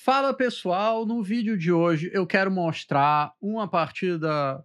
Fala pessoal, no vídeo de hoje eu quero mostrar uma partida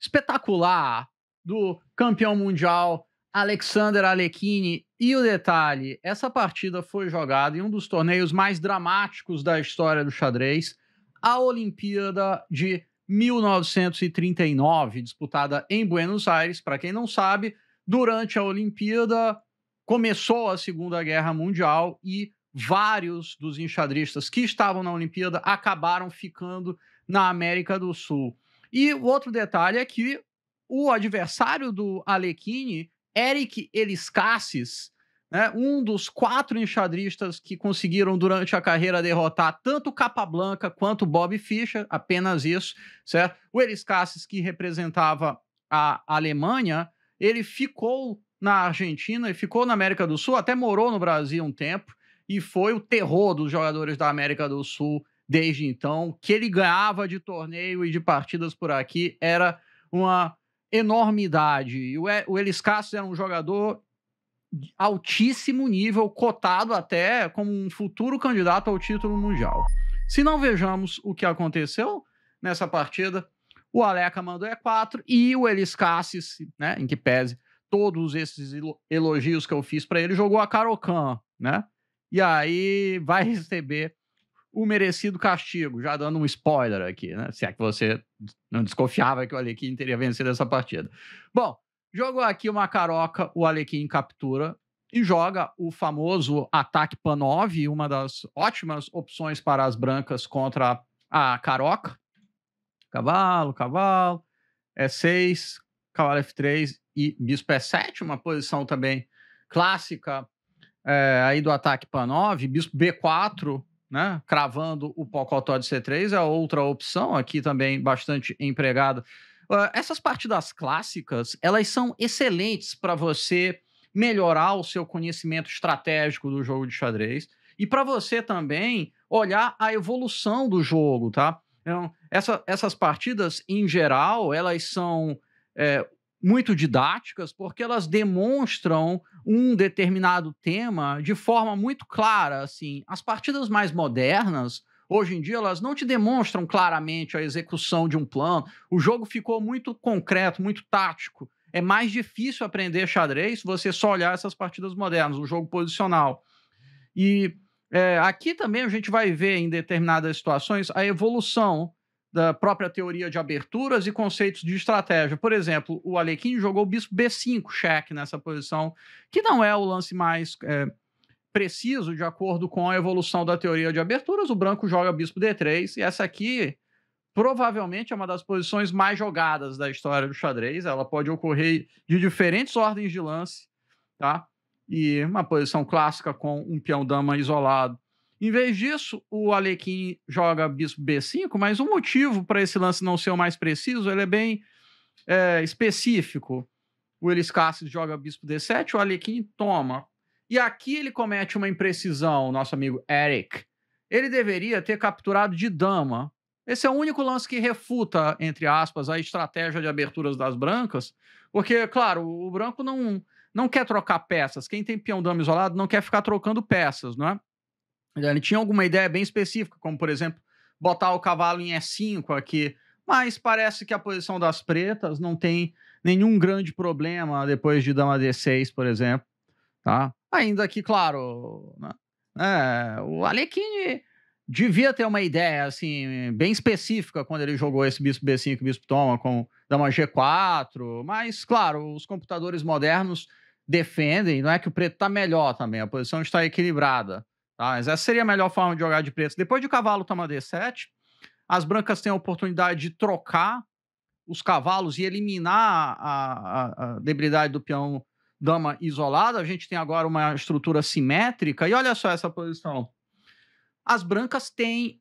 espetacular do campeão mundial Alexander Alekhine. E o detalhe, essa partida foi jogada em um dos torneios mais dramáticos da história do xadrez, a Olimpíada de 1939, disputada em Buenos Aires. Para quem não sabe, durante a Olimpíada começou a Segunda Guerra Mundial e vários dos enxadristas que estavam na Olimpíada acabaram ficando na América do Sul. E o outro detalhe é que o adversário do Alekhine, Eric Eliscassis, né, um dos quatro enxadristas que conseguiram durante a carreira derrotar tanto Capablanca quanto Bob Fischer, apenas isso, certo? O Eliscassis, que representava a Alemanha, ele ficou na Argentina e ficou na América do Sul, até morou no Brasil um tempo, e foi o terror dos jogadores da América do Sul desde então. O que ele ganhava de torneio e de partidas por aqui era uma enormidade. E o Elis Castro era um jogador de altíssimo nível, cotado até como um futuro candidato ao título mundial. Se não vejamos o que aconteceu nessa partida, o Aleca mandou E4 é e o Elis Cassis, né, em que pese todos esses elogios que eu fiz para ele, jogou a Carocan, né? E aí vai receber o merecido castigo, já dando um spoiler aqui, né? Se é que você não desconfiava que o Alequim teria vencido essa partida. Bom, jogou aqui uma caroca, o Alequim captura e joga o famoso ataque panove uma das ótimas opções para as brancas contra a caroca. Cavalo, cavalo, E6, cavalo F3 e bispo E7, uma posição também clássica é, aí do ataque para 9 Bispo B4, né? Cravando o Pocotó de C3 é outra opção aqui também bastante empregada. Uh, essas partidas clássicas, elas são excelentes para você melhorar o seu conhecimento estratégico do jogo de xadrez e para você também olhar a evolução do jogo, tá? Então, essa, essas partidas, em geral, elas são é, muito didáticas, porque elas demonstram um determinado tema de forma muito clara. Assim, as partidas mais modernas Hoje em dia, elas não te demonstram claramente a execução de um plano. O jogo ficou muito concreto, muito tático. É mais difícil aprender xadrez se você só olhar essas partidas modernas, o jogo posicional. E é, aqui também a gente vai ver, em determinadas situações, a evolução da própria teoria de aberturas e conceitos de estratégia. Por exemplo, o Alequim jogou o bispo B5 cheque nessa posição, que não é o lance mais é, preciso de acordo com a evolução da teoria de aberturas. O branco joga bispo D3 e essa aqui provavelmente é uma das posições mais jogadas da história do xadrez. Ela pode ocorrer de diferentes ordens de lance, tá? E uma posição clássica com um peão dama isolado em vez disso, o Alequim joga bispo B5, mas o motivo para esse lance não ser o mais preciso, ele é bem é, específico. O Elis Cassis joga bispo D7, o Alequim toma. E aqui ele comete uma imprecisão, nosso amigo Eric. Ele deveria ter capturado de dama. Esse é o único lance que refuta, entre aspas, a estratégia de aberturas das brancas, porque, claro, o branco não, não quer trocar peças. Quem tem peão dama isolado não quer ficar trocando peças, não é? Né, ele tinha alguma ideia bem específica, como por exemplo, botar o cavalo em E5 aqui, mas parece que a posição das pretas não tem nenhum grande problema depois de dama D6, por exemplo, tá? Ainda que, claro, né? é, o Alekhine devia ter uma ideia, assim, bem específica quando ele jogou esse bispo B5 e bispo toma com dama G4, mas, claro, os computadores modernos defendem, não é que o preto está melhor também, a posição está equilibrada, Tá? Mas essa seria a melhor forma de jogar de preto. Depois de o cavalo tomar D7, as brancas têm a oportunidade de trocar os cavalos e eliminar a, a, a debilidade do peão dama isolada. A gente tem agora uma estrutura simétrica. E olha só essa posição. As brancas têm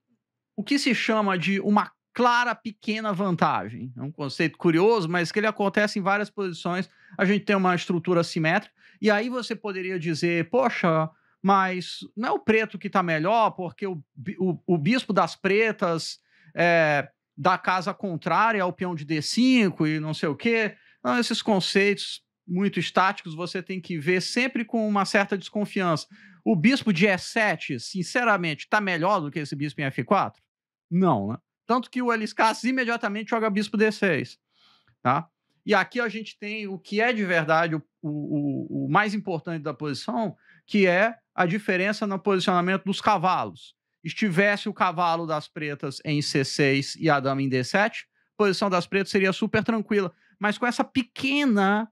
o que se chama de uma clara pequena vantagem. É um conceito curioso, mas que ele acontece em várias posições. A gente tem uma estrutura simétrica. E aí você poderia dizer, poxa, mas não é o preto que está melhor, porque o, o, o, bispo das pretas é, da casa contrária ao é peão de D5 e não sei o quê. Não, esses conceitos muito estáticos você tem que ver sempre com uma certa desconfiança. O bispo de E7, sinceramente, está melhor do que esse bispo em F4? Não, né? Tanto que o Eliscas imediatamente joga bispo D6, tá? E aqui a gente tem o que é de verdade o, o, o mais importante da posição, que é a diferença no posicionamento dos cavalos. Estivesse o cavalo das pretas em C6 e a dama em D7, a posição das pretas seria super tranquila. Mas com essa pequena,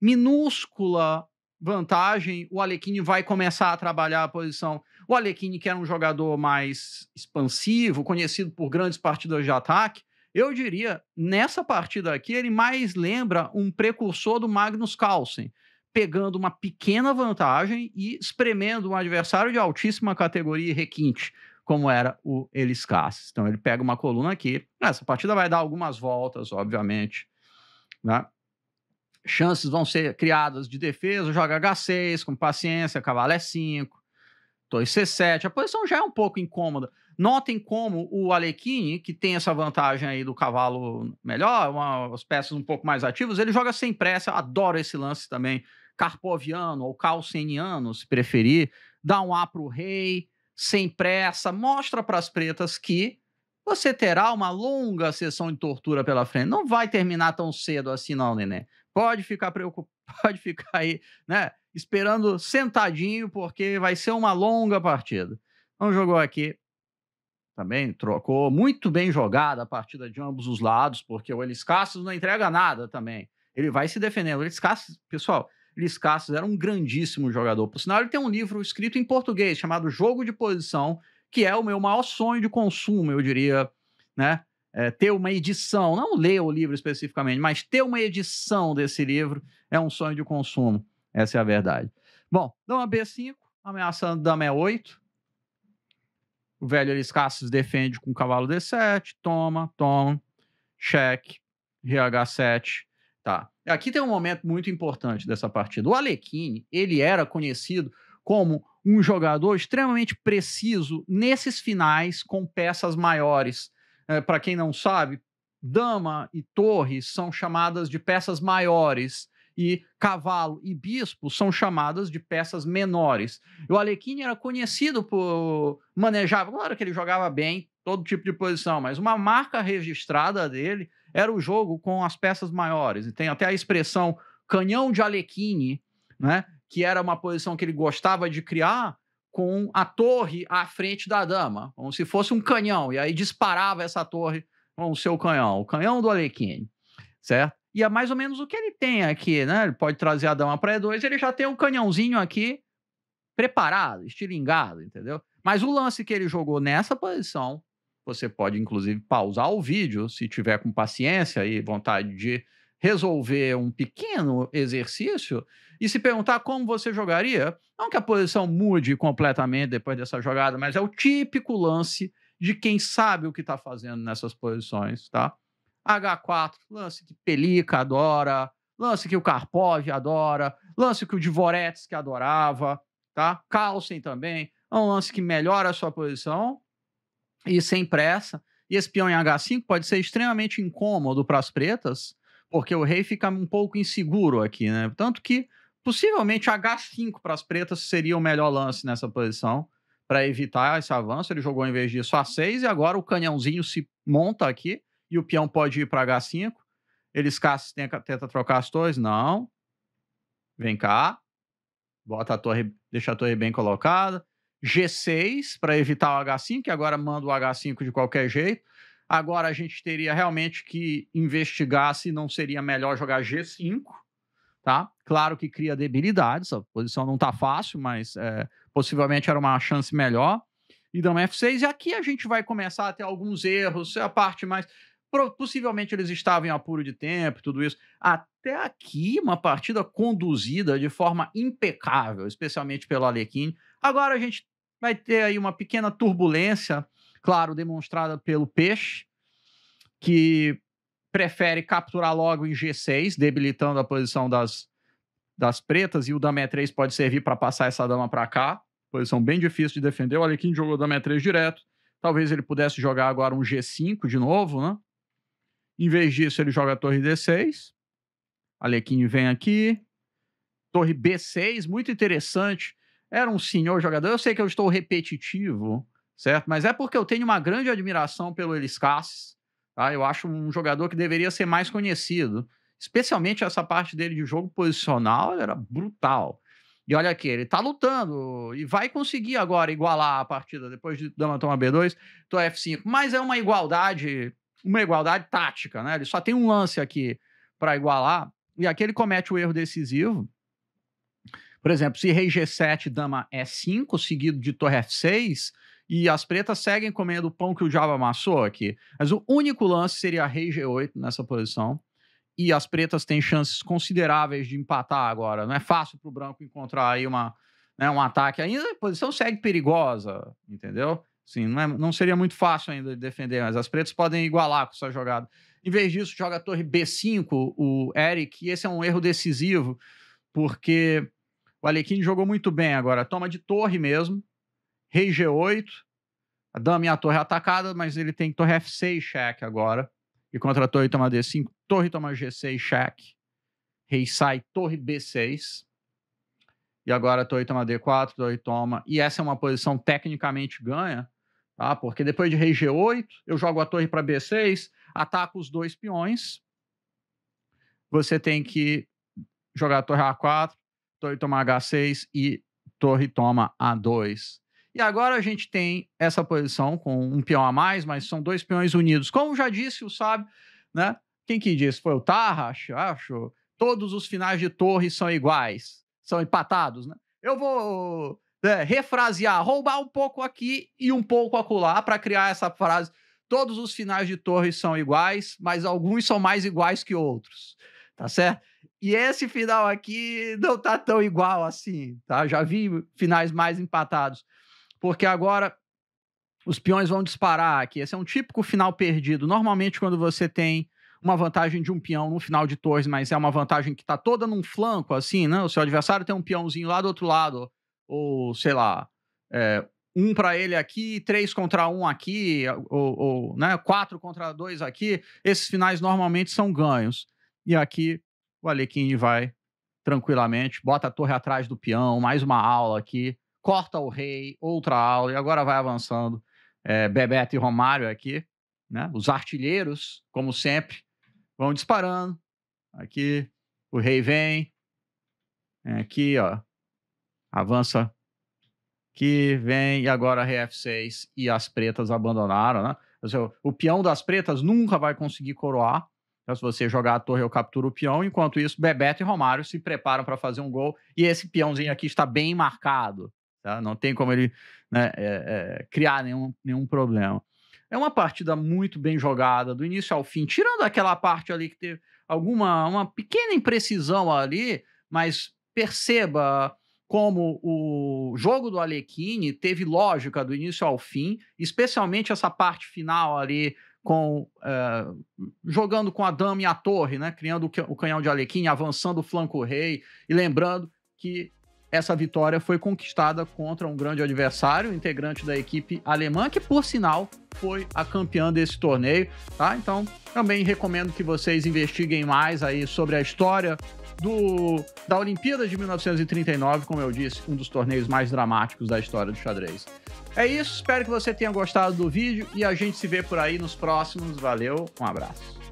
minúscula vantagem, o Alekhine vai começar a trabalhar a posição. O Alekhine que era um jogador mais expansivo, conhecido por grandes partidas de ataque, eu diria, nessa partida aqui, ele mais lembra um precursor do Magnus Carlsen, pegando uma pequena vantagem e espremendo um adversário de altíssima categoria e requinte, como era o Elis Cassis. Então ele pega uma coluna aqui. Essa partida vai dar algumas voltas, obviamente. Né? Chances vão ser criadas de defesa, joga H6 com paciência, cavalo é 5 torre C7. A posição já é um pouco incômoda. Notem como o Alekhine, que tem essa vantagem aí do cavalo melhor, uma, as peças um pouco mais ativas, ele joga sem pressa. Adoro esse lance também carpoviano ou calceniano, se preferir, dá um A para o rei, sem pressa, mostra para as pretas que você terá uma longa sessão de tortura pela frente. Não vai terminar tão cedo assim, não, neném. Pode ficar preocupado, pode ficar aí, né? Esperando sentadinho, porque vai ser uma longa partida. Então jogou aqui. Também trocou muito bem jogada a partida de ambos os lados, porque o Elis não entrega nada também. Ele vai se defendendo. O Elis pessoal, Liscassos era um grandíssimo jogador. Por sinal, ele tem um livro escrito em português chamado Jogo de Posição, que é o meu maior sonho de consumo, eu diria, né? É, ter uma edição, não ler o livro especificamente, mas ter uma edição desse livro é um sonho de consumo. Essa é a verdade. Bom, dama B5, ameaçando dama E8. O velho Eliscassus defende com cavalo D7, toma, toma, cheque, RH7. Tá. Aqui tem um momento muito importante dessa partida. O Alekhine, ele era conhecido como um jogador extremamente preciso nesses finais com peças maiores. É, Para quem não sabe, dama e torre são chamadas de peças maiores e cavalo e bispo são chamadas de peças menores. E o Alekhine era conhecido por manejar, claro que ele jogava bem todo tipo de posição, mas uma marca registrada dele era o jogo com as peças maiores. E tem até a expressão canhão de Alequine, né? Que era uma posição que ele gostava de criar com a torre à frente da dama, como se fosse um canhão. E aí disparava essa torre com o seu canhão, o canhão do Alequine, certo? E é mais ou menos o que ele tem aqui, né? Ele pode trazer a dama para E2, ele já tem um canhãozinho aqui preparado, estilingado, entendeu? Mas o lance que ele jogou nessa posição você pode, inclusive, pausar o vídeo se tiver com paciência e vontade de resolver um pequeno exercício e se perguntar como você jogaria. Não que a posição mude completamente depois dessa jogada, mas é o típico lance de quem sabe o que está fazendo nessas posições, tá? H4, lance que Pelica adora, lance que o Karpov adora, lance que o Dvoretsky adorava, tá? Carlsen também, é um lance que melhora a sua posição e sem pressa. E esse peão em H5 pode ser extremamente incômodo para as pretas, porque o rei fica um pouco inseguro aqui, né? Tanto que possivelmente H5 para as pretas seria o melhor lance nessa posição para evitar esse avanço. Ele jogou em vez disso A6 e agora o canhãozinho se monta aqui e o peão pode ir para H5. Eles tenta, tenta trocar as torres? Não. Vem cá. Bota a torre, deixa a torre bem colocada. G6 para evitar o H5, que agora manda o H5 de qualquer jeito. Agora a gente teria realmente que investigar se não seria melhor jogar G5, tá? Claro que cria debilidades, a posição não está fácil, mas é, possivelmente era uma chance melhor. E dão F6, e aqui a gente vai começar a ter alguns erros, a parte mais possivelmente eles estavam em apuro de tempo, tudo isso. Até aqui, uma partida conduzida de forma impecável, especialmente pelo Alequim. Agora a gente vai ter aí uma pequena turbulência, claro, demonstrada pelo peixe, que prefere capturar logo em G6, debilitando a posição das, das pretas, e o dama E3 pode servir para passar essa dama para cá. Posição bem difícil de defender. O Alequim jogou dama E3 direto. Talvez ele pudesse jogar agora um G5 de novo, né? Em vez disso, ele joga a torre D6. Alequim vem aqui. Torre B6, muito interessante era um senhor jogador. Eu sei que eu estou repetitivo, certo? Mas é porque eu tenho uma grande admiração pelo Elis Cassis. Tá? Eu acho um jogador que deveria ser mais conhecido. Especialmente essa parte dele de jogo posicional, era brutal. E olha aqui, ele tá lutando e vai conseguir agora igualar a partida depois de Dama toma B2, tô F5. Mas é uma igualdade, uma igualdade tática, né? Ele só tem um lance aqui para igualar. E aqui ele comete o erro decisivo, por exemplo, se rei G7, dama E5, é seguido de torre F6, e as pretas seguem comendo o pão que o diabo amassou aqui. Mas o único lance seria rei G8 nessa posição. E as pretas têm chances consideráveis de empatar agora. Não é fácil para o branco encontrar aí uma, né, um ataque ainda. A posição segue perigosa, entendeu? Sim, não, é, não, seria muito fácil ainda de defender, mas as pretas podem igualar com essa jogada. Em vez disso, joga a torre B5, o Eric, e esse é um erro decisivo, porque o Alequim jogou muito bem agora. Toma de torre mesmo. Rei G8. A dama e a torre atacada, mas ele tem torre F6 cheque agora. E contra a torre toma D5. Torre toma G6 cheque. Rei sai, torre B6. E agora a torre toma D4, torre toma. E essa é uma posição tecnicamente ganha, tá? Porque depois de rei G8, eu jogo a torre para B6, ataco os dois peões. Você tem que jogar a torre A4, Torre toma H6 e Torre toma A2. E agora a gente tem essa posição com um peão a mais, mas são dois peões unidos. Como já disse o sábio, né? Quem que disse? Foi o Tarra, acho. Todos os finais de torre são iguais, são empatados, né? Eu vou é, refrasear, roubar um pouco aqui e um pouco acolá para criar essa frase. Todos os finais de torre são iguais, mas alguns são mais iguais que outros, tá certo? E esse final aqui não tá tão igual assim, tá? Já vi finais mais empatados. Porque agora os peões vão disparar aqui. Esse é um típico final perdido. Normalmente, quando você tem uma vantagem de um peão no final de torres, mas é uma vantagem que tá toda num flanco, assim, né? O seu adversário tem um peãozinho lá do outro lado, ou sei lá, é, um para ele aqui, três contra um aqui, ou, ou né, quatro contra dois aqui. Esses finais normalmente são ganhos. E aqui o Alequine vai tranquilamente, bota a torre atrás do peão, mais uma aula aqui, corta o rei, outra aula, e agora vai avançando. É, Bebeto e Romário aqui, né? Os artilheiros, como sempre, vão disparando. Aqui, o rei vem. É, aqui, ó. Avança. Aqui, vem. E agora f 6 e as pretas abandonaram, né? o peão das pretas nunca vai conseguir coroar então, se você jogar a torre, eu capturo o peão. Enquanto isso, Bebeto e Romário se preparam para fazer um gol. E esse peãozinho aqui está bem marcado. Tá? Não tem como ele né, é, é, criar nenhum, nenhum problema. É uma partida muito bem jogada, do início ao fim. Tirando aquela parte ali que teve alguma uma pequena imprecisão ali, mas perceba como o jogo do Alequine teve lógica do início ao fim, especialmente essa parte final ali com eh, jogando com a dama e a torre, né? criando o canhão de Alequim, avançando o flanco rei, e lembrando que essa vitória foi conquistada contra um grande adversário, integrante da equipe alemã, que por sinal foi a campeã desse torneio, tá? Então, também recomendo que vocês investiguem mais aí sobre a história do, da Olimpíada de 1939, como eu disse, um dos torneios mais dramáticos da história do xadrez. É isso, espero que você tenha gostado do vídeo e a gente se vê por aí nos próximos. Valeu, um abraço.